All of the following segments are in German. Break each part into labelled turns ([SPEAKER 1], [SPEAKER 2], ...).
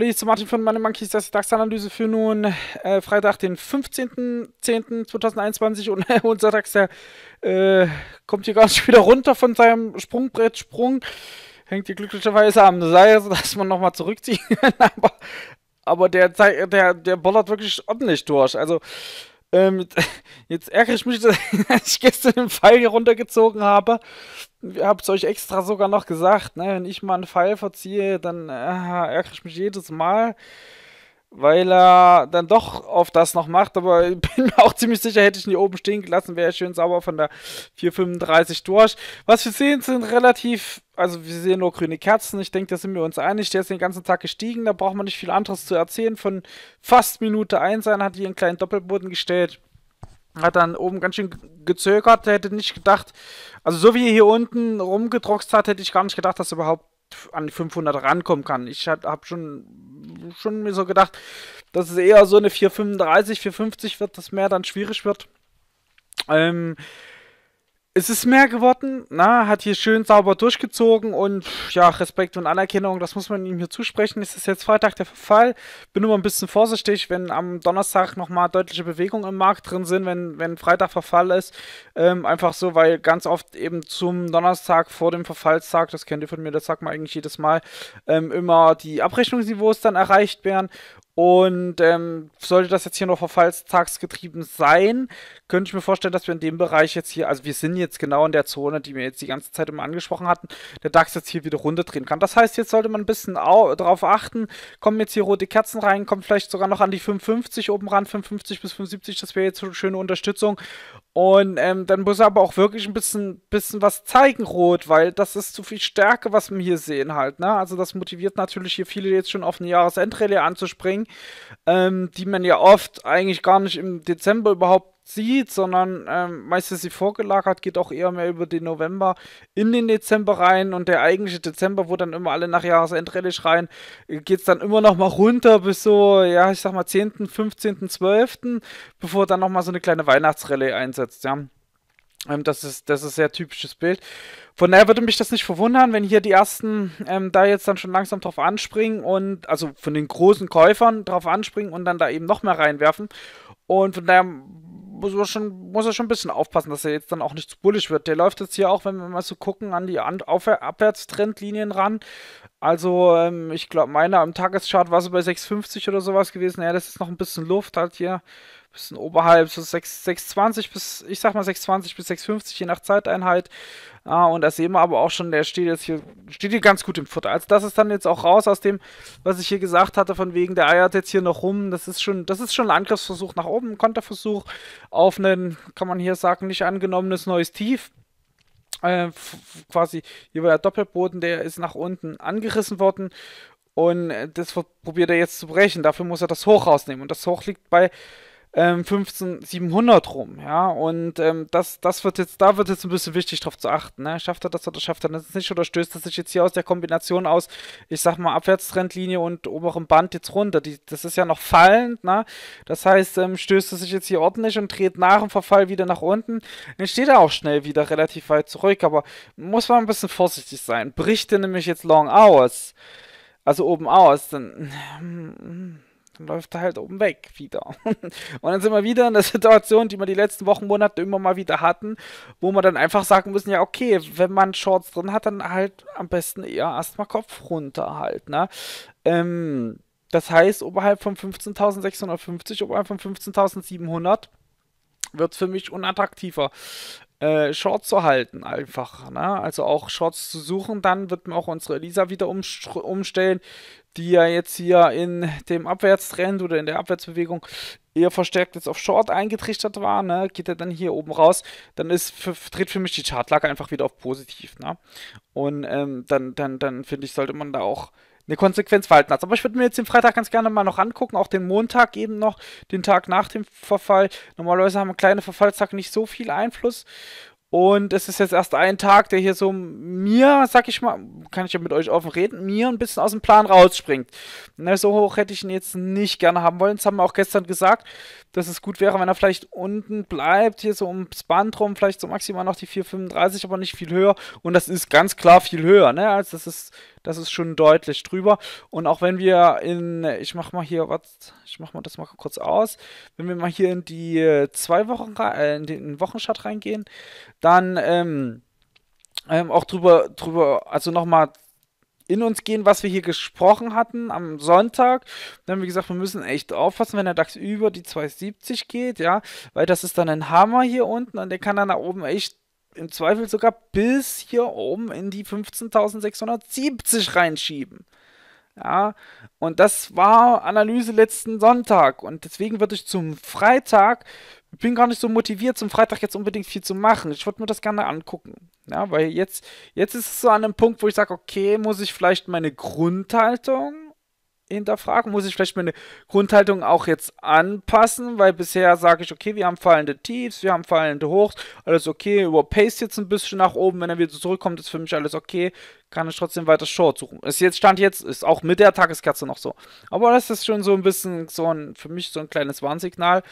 [SPEAKER 1] Hallo, hier ist Martin von Money Monkeys, das ist die DAX-Analyse für nun äh, Freitag, den 15.10.2021 und äh, unser DAX, der äh, kommt hier ganz wieder runter von seinem Sprungbrettsprung. Hängt hier glücklicherweise am Seil, sodass man nochmal zurückziehen kann, aber, aber der, der, der bollert wirklich ordentlich durch. Also, ähm, jetzt ärgere ich mich, dass ich gestern den Pfeil hier runtergezogen habe. Ich habe es euch extra sogar noch gesagt. Ne? Wenn ich mal einen Pfeil verziehe, dann äh, ärgere ich mich jedes Mal weil er dann doch auf das noch macht, aber ich bin mir auch ziemlich sicher, hätte ich ihn hier oben stehen gelassen, wäre er schön sauber von der 435 durch. Was wir sehen, sind relativ, also wir sehen nur grüne Kerzen, ich denke, da sind wir uns einig, der ist den ganzen Tag gestiegen, da braucht man nicht viel anderes zu erzählen, von fast Minute 1 an hat hier einen kleinen Doppelboden gestellt. Hat dann oben ganz schön gezögert, hätte nicht gedacht, also so wie er hier unten rumgedruckst hat, hätte ich gar nicht gedacht, dass er überhaupt an die 500 rankommen kann. Ich habe schon, schon mir so gedacht, dass es eher so eine 435, 450 wird, dass mehr dann schwierig wird. Ähm, es ist mehr geworden, na, hat hier schön sauber durchgezogen und ja, Respekt und Anerkennung, das muss man ihm hier zusprechen. Es ist jetzt Freitag der Fall. Bin immer ein bisschen vorsichtig, wenn am Donnerstag nochmal deutliche Bewegungen im Markt drin sind, wenn, wenn Freitag Verfall ist. Ähm, einfach so, weil ganz oft eben zum Donnerstag vor dem Verfallstag, das kennt ihr von mir, das sagt man eigentlich jedes Mal, ähm, immer die Abrechnungsniveaus dann erreicht werden. Und ähm, sollte das jetzt hier noch verfallstagsgetrieben sein, könnte ich mir vorstellen, dass wir in dem Bereich jetzt hier, also wir sind jetzt genau in der Zone, die wir jetzt die ganze Zeit immer angesprochen hatten, der DAX jetzt hier wieder runterdrehen kann. Das heißt, jetzt sollte man ein bisschen darauf achten, kommen jetzt hier rote Kerzen rein, kommt vielleicht sogar noch an die 550 oben ran, 550 bis 570, das wäre jetzt eine schöne Unterstützung. Und ähm, dann muss er aber auch wirklich ein bisschen, bisschen was zeigen, Rot, weil das ist zu viel Stärke, was wir hier sehen halt. Ne? Also das motiviert natürlich hier viele jetzt schon auf eine Jahresendrallye anzuspringen, ähm, die man ja oft eigentlich gar nicht im Dezember überhaupt sieht, sondern ähm, meistens sie vorgelagert, geht auch eher mehr über den November in den Dezember rein und der eigentliche Dezember, wo dann immer alle nach Jahresendrelle schreien, äh, geht es dann immer noch mal runter bis so, ja, ich sag mal 10., 15., 12., bevor dann noch mal so eine kleine Weihnachtsrallye einsetzt, ja. Ähm, das, ist, das ist sehr typisches Bild. Von daher würde mich das nicht verwundern, wenn hier die ersten ähm, da jetzt dann schon langsam drauf anspringen und, also von den großen Käufern drauf anspringen und dann da eben noch mehr reinwerfen. Und von daher muss er, schon, muss er schon ein bisschen aufpassen, dass er jetzt dann auch nicht zu bullisch wird. Der läuft jetzt hier auch, wenn wir mal so gucken, an die Abwärtstrendlinien ran. Also, ähm, ich glaube, meiner am Tageschart war so bei 6,50 oder sowas gewesen. Ja, das ist noch ein bisschen Luft, halt hier bisschen oberhalb, so 620 bis, ich sag mal 620 bis 650, je nach Zeiteinheit. Ah, und da sehen wir aber auch schon, der steht jetzt hier, steht hier ganz gut im Futter. Also das ist dann jetzt auch raus aus dem, was ich hier gesagt hatte, von wegen, der eiert jetzt hier noch rum. Das ist schon, das ist schon ein Angriffsversuch nach oben, ein Konterversuch auf einen, kann man hier sagen, nicht angenommenes neues Tief. Äh, quasi, hier war der Doppelboden, der ist nach unten angerissen worden und äh, das probiert er jetzt zu brechen. Dafür muss er das Hoch rausnehmen. Und das Hoch liegt bei ähm, 15700 rum, ja, und ähm, das, das wird jetzt, da wird jetzt ein bisschen wichtig drauf zu achten, ne? schafft er das oder schafft er das nicht oder stößt er sich jetzt hier aus der Kombination aus, ich sag mal, Abwärtstrendlinie und oberem Band jetzt runter, Die, das ist ja noch fallend, ne, das heißt, ähm, stößt er sich jetzt hier ordentlich und dreht nach dem Verfall wieder nach unten, dann steht er auch schnell wieder relativ weit zurück, aber muss man ein bisschen vorsichtig sein, bricht er nämlich jetzt long aus, also oben aus, dann mm, mm, dann läuft er halt oben weg wieder. Und dann sind wir wieder in der Situation, die wir die letzten Wochen, Monate immer mal wieder hatten, wo wir dann einfach sagen müssen, ja okay, wenn man Shorts drin hat, dann halt am besten eher erstmal Kopf runter halt, ne? Ähm, das heißt, oberhalb von 15.650, oberhalb von 15.700 wird es für mich unattraktiver. Äh, Shorts zu halten, einfach. Ne? Also auch Shorts zu suchen, dann wird man auch unsere Elisa wieder umstellen die ja jetzt hier in dem Abwärtstrend oder in der Abwärtsbewegung eher verstärkt jetzt auf Short eingetrichtert war, ne, geht er dann hier oben raus, dann ist für, tritt für mich die Chartlage einfach wieder auf positiv, ne? Und ähm, dann, dann, dann finde ich, sollte man da auch eine Konsequenz verhalten hat. Aber ich würde mir jetzt den Freitag ganz gerne mal noch angucken, auch den Montag eben noch, den Tag nach dem Verfall. Normalerweise haben kleine Verfallstage nicht so viel Einfluss. Und es ist jetzt erst ein Tag, der hier so mir, sag ich mal, kann ich ja mit euch offen reden, mir ein bisschen aus dem Plan rausspringt. Na, ne, so hoch hätte ich ihn jetzt nicht gerne haben wollen. Das haben wir auch gestern gesagt, dass es gut wäre, wenn er vielleicht unten bleibt, hier so ums Band rum, vielleicht so maximal noch die 4,35, aber nicht viel höher. Und das ist ganz klar viel höher, ne? Also das ist das ist schon deutlich drüber. Und auch wenn wir in, ich mach mal hier, was, ich mach mal das mal kurz aus. Wenn wir mal hier in die zwei Wochen, äh, in den Wochenchart reingehen, dann ähm, ähm, auch drüber, drüber, also nochmal in uns gehen, was wir hier gesprochen hatten am Sonntag. Dann haben wir gesagt, wir müssen echt aufpassen, wenn der DAX über die 270 geht, ja, weil das ist dann ein Hammer hier unten und der kann dann nach oben echt im Zweifel sogar bis hier oben in die 15.670 reinschieben. Ja, und das war Analyse letzten Sonntag. Und deswegen würde ich zum Freitag, ich bin gar nicht so motiviert, zum Freitag jetzt unbedingt viel zu machen. Ich würde mir das gerne angucken. Ja, weil jetzt, jetzt ist es so an einem Punkt, wo ich sage, okay, muss ich vielleicht meine Grundhaltung hinterfragen? Muss ich vielleicht meine Grundhaltung auch jetzt anpassen? Weil bisher sage ich, okay, wir haben fallende Tiefs, wir haben fallende Hochs, alles okay, überpaste jetzt ein bisschen nach oben, wenn er wieder zurückkommt, ist für mich alles okay, kann ich trotzdem weiter Short suchen. Ist jetzt, Stand jetzt, ist auch mit der Tageskerze noch so. Aber das ist schon so ein bisschen so ein, für mich so ein kleines Warnsignal.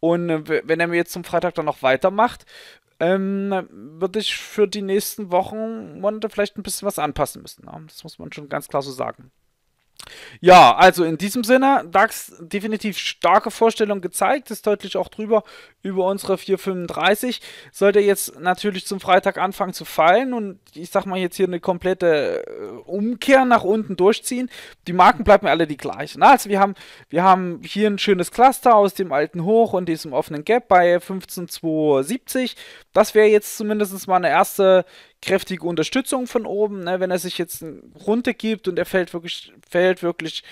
[SPEAKER 1] Und äh, wenn er mir jetzt zum Freitag dann noch weitermacht, ähm, würde ich für die nächsten Wochen, Monate vielleicht ein bisschen was anpassen müssen. Ne? Das muss man schon ganz klar so sagen. Ja, also in diesem Sinne, DAX definitiv starke Vorstellung gezeigt, ist deutlich auch drüber über unsere 435. Sollte jetzt natürlich zum Freitag anfangen zu fallen und ich sag mal jetzt hier eine komplette äh, Umkehr nach unten durchziehen. Die Marken bleiben alle die gleichen. Also wir haben, wir haben hier ein schönes Cluster aus dem alten Hoch und diesem offenen Gap bei 15270. Das wäre jetzt zumindest mal eine erste kräftige Unterstützung von oben. Ne? Wenn er sich jetzt runtergibt und er fällt wirklich, fällt wirklich,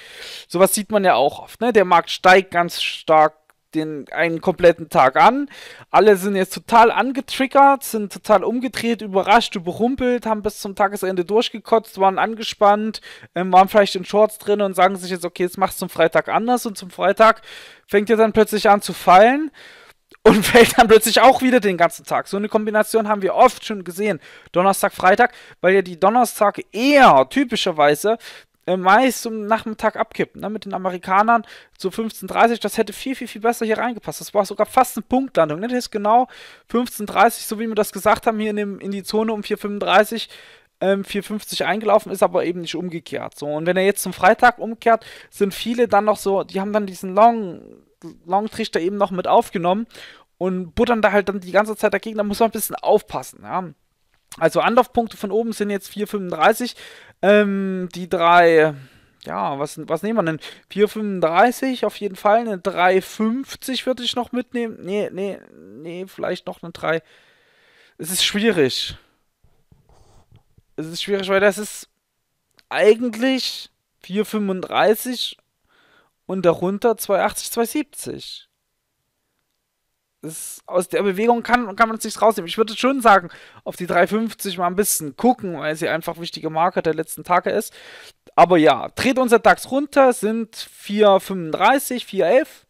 [SPEAKER 1] sowas sieht man ja auch oft. Ne? Der Markt steigt ganz stark den einen kompletten Tag an. Alle sind jetzt total angetriggert, sind total umgedreht, überrascht, überrumpelt, haben bis zum Tagesende durchgekotzt, waren angespannt, ähm, waren vielleicht in Shorts drin und sagen sich jetzt, okay, jetzt machst du zum Freitag anders und zum Freitag fängt ihr dann plötzlich an zu fallen und fällt dann plötzlich auch wieder den ganzen Tag. So eine Kombination haben wir oft schon gesehen. Donnerstag, Freitag, weil ja die Donnerstag eher typischerweise äh, meist zum Nachmittag abkippen. Ne? Mit den Amerikanern zu so 15.30, das hätte viel, viel, viel besser hier reingepasst. Das war sogar fast eine Punktlandung. Ne? Das ist genau 15.30, so wie wir das gesagt haben, hier in, dem, in die Zone um 4.35 ähm, 4,50 eingelaufen, ist aber eben nicht umgekehrt. So, und wenn er jetzt zum Freitag umkehrt, sind viele dann noch so, die haben dann diesen Long Longtrichter eben noch mit aufgenommen und buttern da halt dann die ganze Zeit dagegen. Da muss man ein bisschen aufpassen. Ja. Also Anlaufpunkte von oben sind jetzt 4,35. Ähm, die drei, ja, was, was nehmen wir denn? 4,35 auf jeden Fall. Eine 3,50 würde ich noch mitnehmen. Nee, nee, nee, vielleicht noch eine 3. Es ist schwierig. Es ist schwierig, weil das ist eigentlich 4,35 und darunter 280, 270. Das, aus der Bewegung kann, kann man es nicht rausnehmen. Ich würde schon sagen, auf die 350 mal ein bisschen gucken, weil sie einfach wichtige Marke der letzten Tage ist. Aber ja, dreht unser DAX runter, sind 4,35, 4,11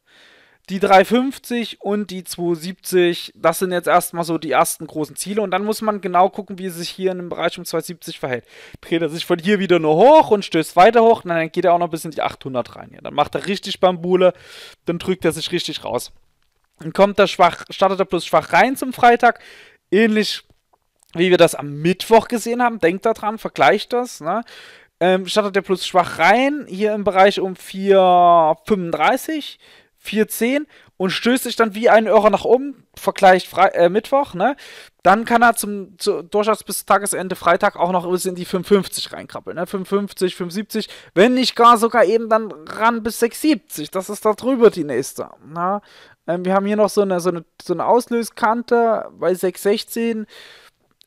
[SPEAKER 1] die 350 und die 270, das sind jetzt erstmal so die ersten großen Ziele. Und dann muss man genau gucken, wie es sich hier in dem Bereich um 270 verhält. Dreht er sich von hier wieder nur hoch und stößt weiter hoch, und dann geht er auch noch bis in die 800 rein. Ja, dann macht er richtig Bambule, dann drückt er sich richtig raus. Dann kommt er schwach, startet er plus schwach rein zum Freitag. Ähnlich wie wir das am Mittwoch gesehen haben. Denkt daran, vergleicht das. Ne? Ähm, startet er plus schwach rein, hier im Bereich um 435 4-10 und stößt sich dann wie ein Irrer nach oben, vergleicht Fre äh, Mittwoch, ne? Dann kann er zum, zu, durchaus bis Tagesende Freitag auch noch bis in die 550 reinkrabbeln, ne? 550, 570, wenn nicht gar sogar eben dann ran bis 670. Das ist da drüber die nächste. Na? Ne? Ähm, wir haben hier noch so eine, so eine, so eine Auslöskante bei 616.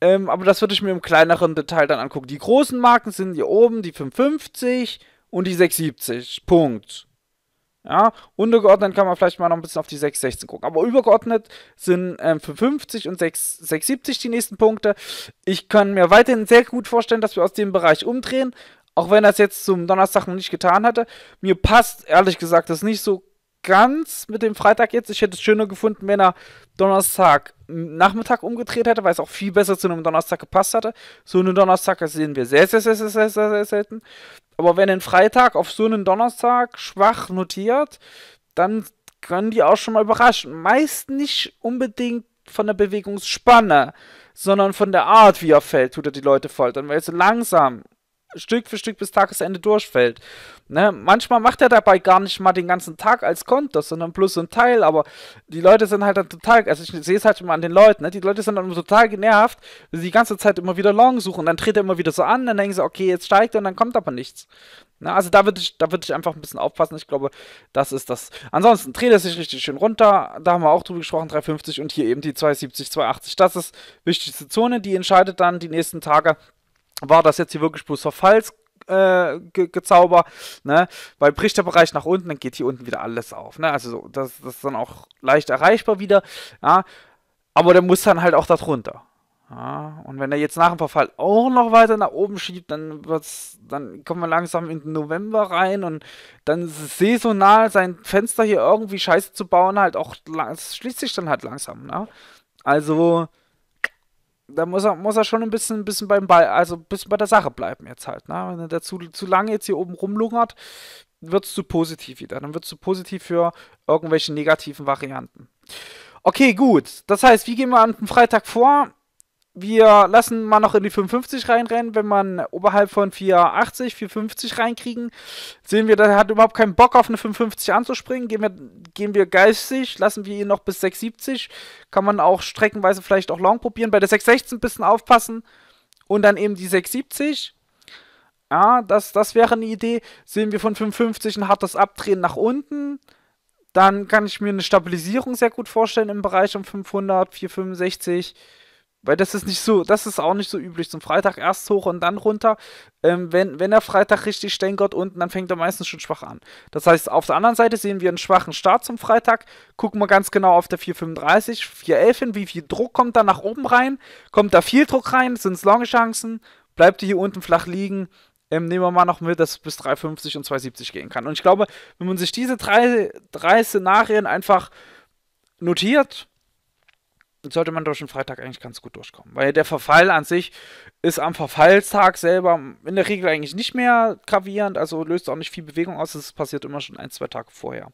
[SPEAKER 1] Ähm, aber das würde ich mir im kleineren Detail dann angucken. Die großen Marken sind hier oben, die 550 und die 670. Punkt. Ja, untergeordnet kann man vielleicht mal noch ein bisschen auf die 6,16 gucken. Aber übergeordnet sind ähm, 5,50 und 6,70 die nächsten Punkte. Ich kann mir weiterhin sehr gut vorstellen, dass wir aus dem Bereich umdrehen. Auch wenn das jetzt zum Donnerstag noch nicht getan hatte. Mir passt ehrlich gesagt das nicht so ganz mit dem Freitag jetzt. Ich hätte es schöner gefunden, wenn er Donnerstag Nachmittag umgedreht hätte, weil es auch viel besser zu einem Donnerstag gepasst hatte. So eine Donnerstag sehen wir sehr, sehr, sehr, sehr, sehr, sehr selten. Aber wenn ein Freitag auf so einen Donnerstag schwach notiert, dann können die auch schon mal überraschen. Meist nicht unbedingt von der Bewegungsspanne, sondern von der Art, wie er fällt, tut er die Leute foltern. Weil so langsam Stück für Stück bis Tagesende durchfällt. Ne? Manchmal macht er dabei gar nicht mal den ganzen Tag als Konter, sondern plus ein Teil, aber die Leute sind halt dann total, also ich sehe es halt immer an den Leuten, ne? die Leute sind dann immer total genervt, wenn sie die ganze Zeit immer wieder Long suchen, dann dreht er immer wieder so an, dann denken sie, okay, jetzt steigt er und dann kommt aber nichts. Ne? Also da würde ich, würd ich einfach ein bisschen aufpassen, ich glaube, das ist das. Ansonsten dreht er sich richtig schön runter, da haben wir auch drüber gesprochen, 350 und hier eben die 270, 280, das ist wichtigste Zone, die entscheidet dann die nächsten Tage, war das jetzt hier wirklich bloß Verfalls äh, ge gezauber, ne? Weil bricht der Bereich nach unten, dann geht hier unten wieder alles auf, ne? Also so, das, das ist dann auch leicht erreichbar wieder, ja? Aber der muss dann halt auch da drunter. Ja, und wenn er jetzt nach dem Verfall auch noch weiter nach oben schiebt, dann wird's, dann kommen wir langsam in den November rein und dann saisonal, sein Fenster hier irgendwie scheiße zu bauen, halt auch, es schließt sich dann halt langsam, ne? Also, da muss er, muss er schon ein bisschen, bisschen beim Ball, also ein bisschen bei der Sache bleiben jetzt halt. Ne? Wenn er zu, zu lange jetzt hier oben rumlungert, wird es zu positiv wieder. Dann wird es zu positiv für irgendwelche negativen Varianten. Okay, gut. Das heißt, wie gehen wir am Freitag vor? Wir lassen mal noch in die 550 reinrennen. Wenn man oberhalb von 480, 450 reinkriegen, sehen wir, der hat überhaupt keinen Bock auf eine 550 anzuspringen. Gehen wir, gehen wir geistig, lassen wir ihn noch bis 670. Kann man auch streckenweise vielleicht auch long probieren. Bei der 616 ein bisschen aufpassen. Und dann eben die 670. Ja, das, das wäre eine Idee. Sehen wir von 550 ein hartes Abdrehen nach unten. Dann kann ich mir eine Stabilisierung sehr gut vorstellen im Bereich um 500, 465. Weil das ist nicht so, das ist auch nicht so üblich. Zum Freitag erst hoch und dann runter. Ähm, wenn, wenn der Freitag richtig stenkert unten, dann fängt er meistens schon schwach an. Das heißt, auf der anderen Seite sehen wir einen schwachen Start zum Freitag. Gucken wir ganz genau auf der 435, 411 hin, wie viel Druck kommt da nach oben rein? Kommt da viel Druck rein? Sind es lange Chancen? Bleibt die hier unten flach liegen? Ähm, nehmen wir mal noch mit, dass es bis 350 und 270 gehen kann. Und ich glaube, wenn man sich diese drei, drei Szenarien einfach notiert, sollte man durch den Freitag eigentlich ganz gut durchkommen. Weil der Verfall an sich ist am Verfallstag selber in der Regel eigentlich nicht mehr gravierend, also löst auch nicht viel Bewegung aus, Das passiert immer schon ein, zwei Tage vorher.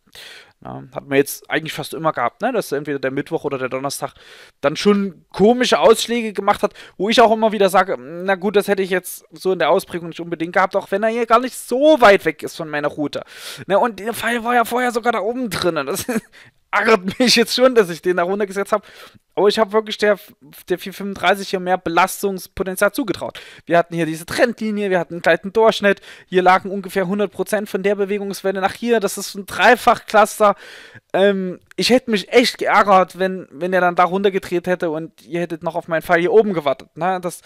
[SPEAKER 1] Ja, hat man jetzt eigentlich fast immer gehabt, ne? dass entweder der Mittwoch oder der Donnerstag dann schon komische Ausschläge gemacht hat, wo ich auch immer wieder sage, na gut, das hätte ich jetzt so in der Ausprägung nicht unbedingt gehabt, auch wenn er hier gar nicht so weit weg ist von meiner Route. Ne? Und der Fall war ja vorher sogar da oben drinnen. Das ärgert mich jetzt schon, dass ich den da runtergesetzt habe. Aber ich habe wirklich der, der 435 hier mehr Belastungspotenzial zugetraut. Wir hatten hier diese Trendlinie, wir hatten einen kleinen Durchschnitt. Hier lagen ungefähr 100% von der Bewegungswelle nach hier. Das ist ein Dreifachcluster. Ähm, ich hätte mich echt geärgert, wenn, wenn er dann da runtergedreht hätte und ihr hättet noch auf meinen Fall hier oben gewartet. Na, ne? das,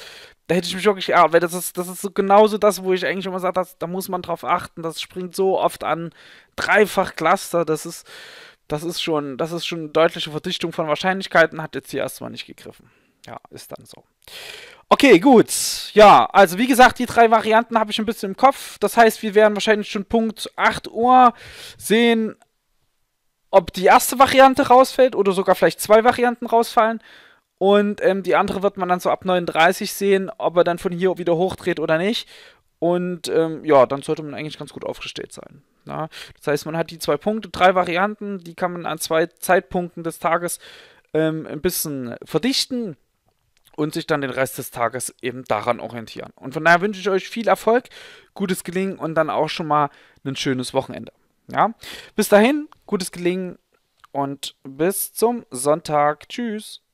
[SPEAKER 1] da hätte ich mich wirklich geärgert, weil das ist, das ist so genauso das, wo ich eigentlich immer sage, das, da muss man drauf achten. Das springt so oft an. Dreifachcluster, das ist das ist schon, das ist schon eine deutliche Verdichtung von Wahrscheinlichkeiten, hat jetzt hier erstmal nicht gegriffen. Ja, ist dann so. Okay, gut. Ja, also wie gesagt, die drei Varianten habe ich ein bisschen im Kopf. Das heißt, wir werden wahrscheinlich schon Punkt 8 Uhr sehen, ob die erste Variante rausfällt oder sogar vielleicht zwei Varianten rausfallen. Und ähm, die andere wird man dann so ab 39 sehen, ob er dann von hier wieder hochdreht oder nicht. Und ähm, ja, dann sollte man eigentlich ganz gut aufgestellt sein. Na? Das heißt, man hat die zwei Punkte, drei Varianten, die kann man an zwei Zeitpunkten des Tages ähm, ein bisschen verdichten und sich dann den Rest des Tages eben daran orientieren. Und von daher wünsche ich euch viel Erfolg, gutes Gelingen und dann auch schon mal ein schönes Wochenende. Ja? Bis dahin, gutes Gelingen und bis zum Sonntag. Tschüss.